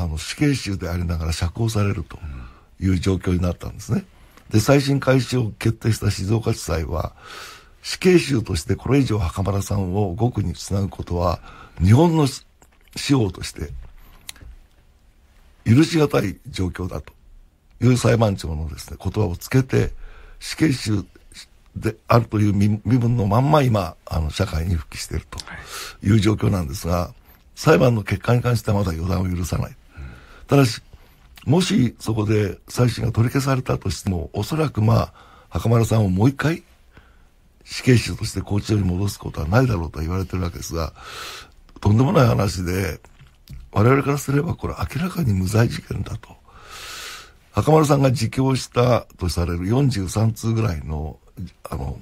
あの死刑囚でありながら釈放されるという状況になったんですね。で、再審開始を決定した静岡地裁は、死刑囚としてこれ以上袴田さんを獄につなぐことは、日本の司法として許し難い状況だという裁判長のですね、言葉をつけて、死刑囚であるという身分のまんま今、あの、社会に復帰しているという状況なんですが、裁判の結果に関してはまだ予断を許さない。ただし、もしそこで再審が取り消されたとしても、おそらくまあ、袴田さんをもう一回、死刑囚として拘置所に戻すことはないだろうと言われてるわけですが、とんでもない話で、我々からすればこれ明らかに無罪事件だと。袴田さんが自供したとされる43通ぐらいの、あの、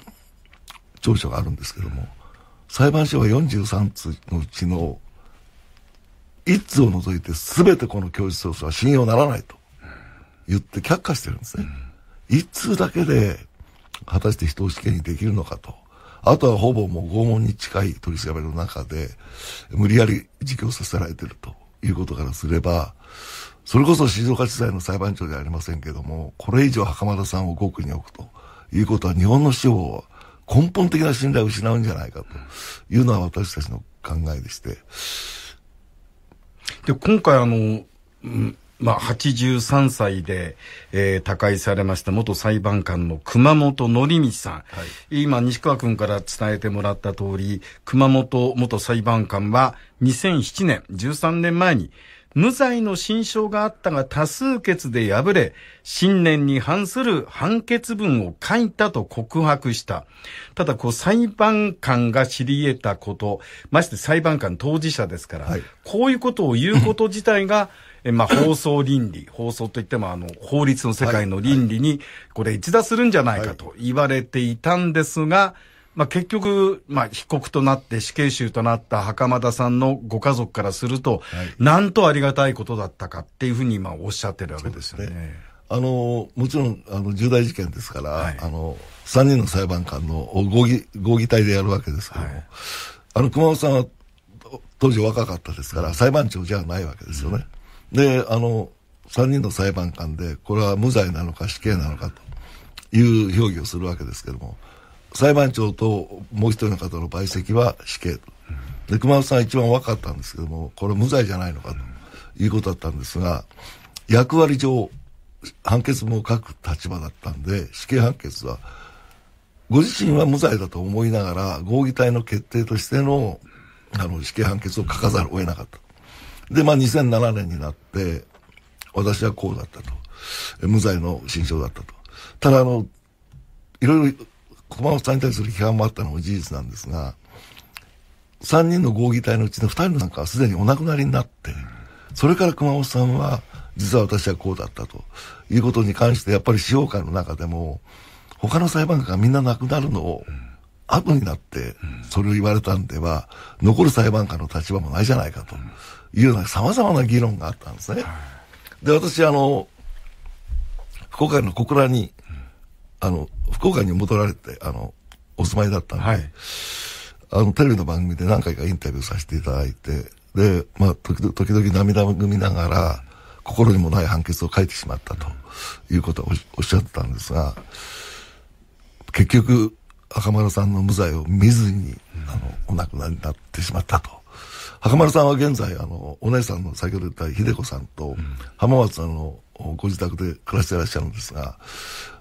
調書があるんですけども、裁判所は43通のうちの一通を除いて全てこの供述調書は信用ならないと言って却下してるんですね。一通だけで果たして人を死刑にできるのかと。あとはほぼもう拷問に近い取り調べの中で、無理やり自供させられてるということからすれば、それこそ静岡地裁の裁判長ではありませんけども、これ以上袴田さんを5に置くということは日本の司法は根本的な信頼を失うんじゃないかというのは私たちの考えでして、で、今回あの、うんまあ、83歳で、えー、他界されました元裁判官の熊本則道さん、はい、今西川君から伝えてもらった通り熊本元裁判官は2007年13年前に無罪の心証があったが多数決で敗れ、信念に反する判決文を書いたと告白した。ただ、こう、裁判官が知り得たこと、まして裁判官当事者ですから、はい、こういうことを言うこと自体が、えまあ、放送倫理、放送といってもあの法律の世界の倫理にこれ一打するんじゃないかと言われていたんですが、はいはいまあ、結局、まあ、被告となって死刑囚となった袴田さんのご家族からすると、はい、なんとありがたいことだったかっていうふうに今おっしゃってるわけですよね。あのもちろんあの重大事件ですから、はい、あの3人の裁判官の合議合議体でやるわけですけども、はい、あの熊本さんは当時若かったですから裁判長じゃないわけですよね。うん、であの3人の裁判官でこれは無罪なのか死刑なのかという評議をするわけですけども裁判長ともう一人の方の陪席は死刑と。で、熊本さん一番若かったんですけども、これ無罪じゃないのかということだったんですが、役割上、判決も書く立場だったんで、死刑判決は、ご自身は無罪だと思いながら、合議体の決定としての、あの、死刑判決を書かざるを得なかった。で、まあ、2007年になって、私はこうだったと。無罪の心証だったと。ただ、あの、いろいろ駒本さんに対する批判もあったのも事実なんですが、三人の合議体のうちの二人なんかはすでにお亡くなりになって、それから熊本さんは、実は私はこうだったということに関して、やっぱり司法官の中でも、他の裁判官がみんな亡くなるのを、後になって、それを言われたんでは、残る裁判官の立場もないじゃないかというような様々な議論があったんですね。で、私、あの、福岡の小倉に、あの、福岡に戻られて、あの、お住まいだったんで、はい、あの、テレビの番組で何回かインタビューさせていただいて、で、まあ、時々時々涙ぐみながら、心にもない判決を書いてしまったということをおっしゃってたんですが、結局、赤丸さんの無罪を見ずに、あの、お亡くなりになってしまったと。赤丸さんは現在、あの、お姉さんの先ほど言った秀子さんと、浜松のご自宅で暮らしていらっしゃるんですが、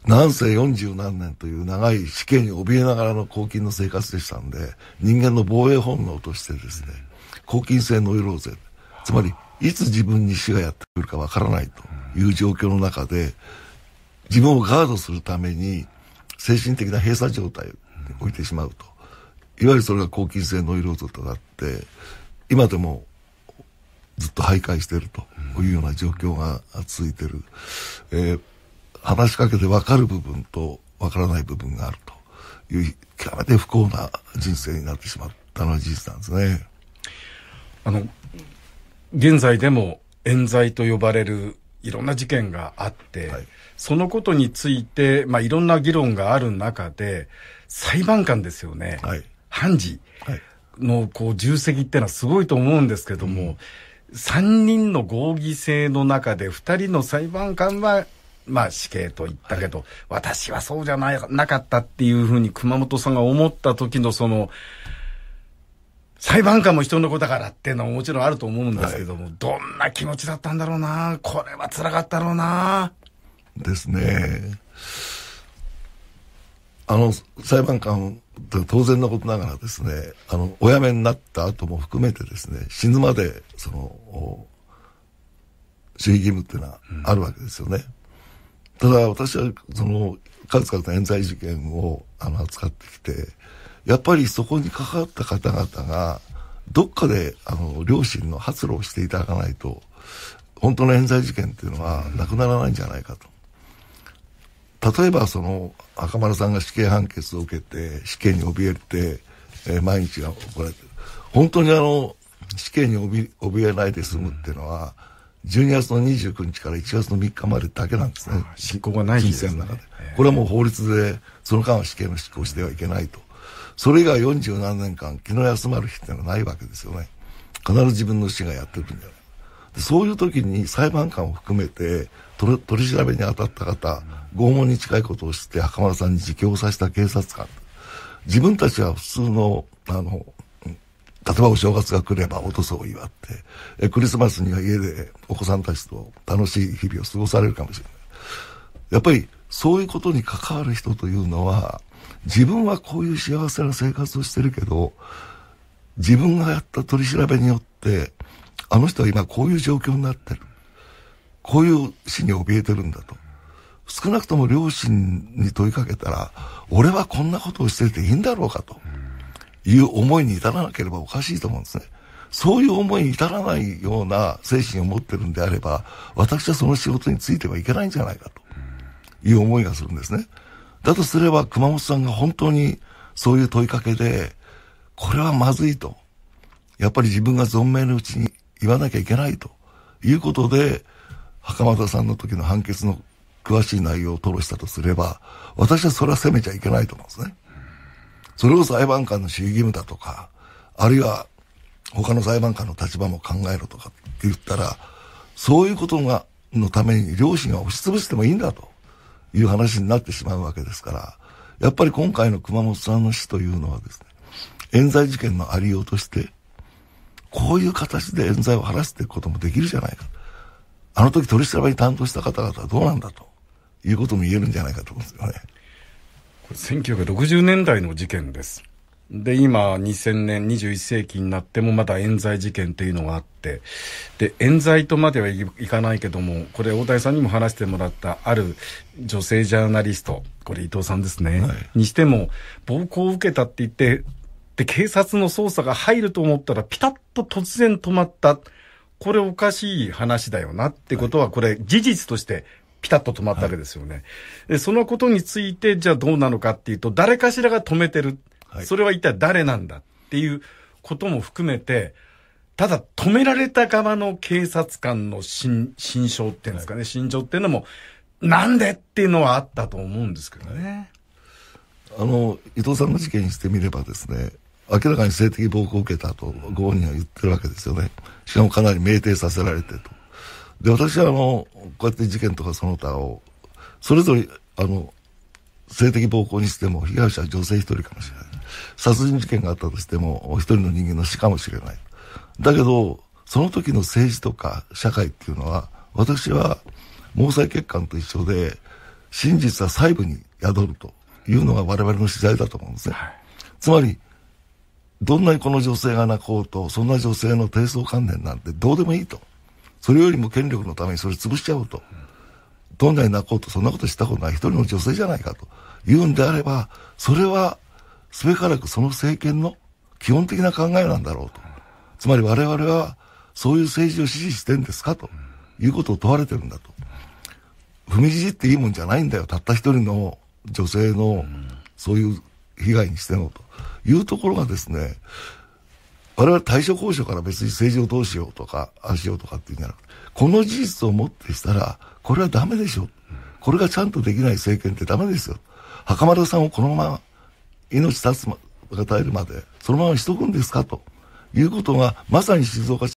何世四十何年という長い死刑に怯えながらの公金の生活でしたんで、人間の防衛本能としてですね、公金性ノイローゼ、つまり、いつ自分に死がやってくるかわからないという状況の中で、自分をガードするために、精神的な閉鎖状態を置いてしまうと。いわゆるそれが抗菌性ノイローゼとなって、今でもずっと徘徊しているというような状況が続いている、えー、話しかけて分かる部分と分からない部分があるという極めて不幸な人生になってしまったのは事実なんですね。あの現在でも冤罪と呼ばれるいろんな事件があって、はい、そのことについて、まあ、いろんな議論がある中で裁判官ですよね、はい、判事のこう重責ってのはすごいと思うんですけども、うん3人の合議制の中で2人の裁判官は、まあ死刑と言ったけど、はい、私はそうじゃないなかったっていうふうに熊本さんが思った時のその、裁判官も人の子だからっていうのはもちろんあると思うんですけども、はい、どんな気持ちだったんだろうなこれは辛かったろうなですね。あの、裁判官、当然のことながらですね、あの、お辞めになった後も含めてですね、死ぬまで、その、守秘義務っていうのはあるわけですよね。うん、ただ、私は、その、数々の冤罪事件を、あの、扱ってきて、やっぱりそこに関わった方々が、どっかで、あの、両親の発露をしていただかないと、本当の冤罪事件っていうのはなくならないんじゃないかと。例えばその赤丸さんが死刑判決を受けて死刑に怯えて、えー、毎日が怒られてる本当にあの死刑に怯怯えないで済むっていうのは、うん、12月の29日から1月の3日までだけなんですね執行がない人生の中で、えー、これはもう法律でその間は死刑の執行してはいけないとそれ以外4十何年間気の休まる日っていうのはないわけですよね必ず自分の死がやってくるんじゃないそういう時に裁判官を含めて取り調べに当たった方、拷問に近いことを知って袴田さんに自供させた警察官。自分たちは普通の、あの、例えばお正月が来ればお年を祝って、クリスマスには家でお子さんたちと楽しい日々を過ごされるかもしれない。やっぱりそういうことに関わる人というのは、自分はこういう幸せな生活をしてるけど、自分がやった取り調べによって、あの人は今こういう状況になってる。こういう死に怯えてるんだと。少なくとも両親に問いかけたら、俺はこんなことをしてていいんだろうかという思いに至らなければおかしいと思うんですね。そういう思いに至らないような精神を持ってるんであれば、私はその仕事についてはいけないんじゃないかという思いがするんですね。だとすれば、熊本さんが本当にそういう問いかけで、これはまずいと。やっぱり自分が存命のうちに言わなきゃいけないということで、袴田さんの時の判決の詳しい内容を吐露したとすれば、私はそれは責めちゃいけないと思うんですね。それを裁判官の主義義務だとか、あるいは他の裁判官の立場も考えろとかって言ったら、そういうことが、のために両親が押し潰してもいいんだという話になってしまうわけですから、やっぱり今回の熊本さんの死というのはですね、冤罪事件のありようとして、こういう形で冤罪を晴らしていくこともできるじゃないか。あの時取り調べに担当した方々はどうなんだということも言えるんじゃないかと思うんですよね。これ1960年代の事件です。で、今、2000年、21世紀になってもまだ冤罪事件というのがあって、で、冤罪とまではいかないけども、これ、大谷さんにも話してもらった、ある女性ジャーナリスト、これ伊藤さんですね、はい、にしても、暴行を受けたって言って、で、警察の捜査が入ると思ったら、ピタッと突然止まった。これおかしい話だよなってことは、これ事実としてピタッと止まったわけですよね、はい、で。そのことについて、じゃあどうなのかっていうと、誰かしらが止めてる。はい、それは一体誰なんだっていうことも含めて、ただ止められた側の警察官の心心象っていうんですかね、はい、心情っていうのも、なんでっていうのはあったと思うんですけどね。あの、伊藤さんの事件にしてみればですね、明らかに性的暴行を受けたとご本人は言ってるわけですよね。しかもかなり酩酊させられてと。で、私はあの、こうやって事件とかその他を、それぞれ、あの、性的暴行にしても、被害者は女性一人かもしれない。殺人事件があったとしても、一人の人間の死かもしれない。だけど、その時の政治とか社会っていうのは、私は毛細血管と一緒で、真実は細部に宿るというのが我々の時代だと思うんですね。つまり、どんなにこの女性が泣こうと、そんな女性の低層観念なんてどうでもいいと。それよりも権力のためにそれ潰しちゃおうと。どんなに泣こうと、そんなことしたことない一人の女性じゃないかと言うんであれば、それは、すべからくその政権の基本的な考えなんだろうと。つまり我々は、そういう政治を支持してんですかということを問われてるんだと。踏みじじっていいもんじゃないんだよ。たった一人の女性の、そういう被害にしてもというところがですね、我々対処交渉から別に政治をどうしようとか、ああしようとかっていうんじゃなくて、この事実をもってしたら、これはダメでしょ。これがちゃんとできない政権ってダメですよ。袴田さんをこのまま命絶つまたえるまで、そのままにしとくんですかということが、まさに静岡市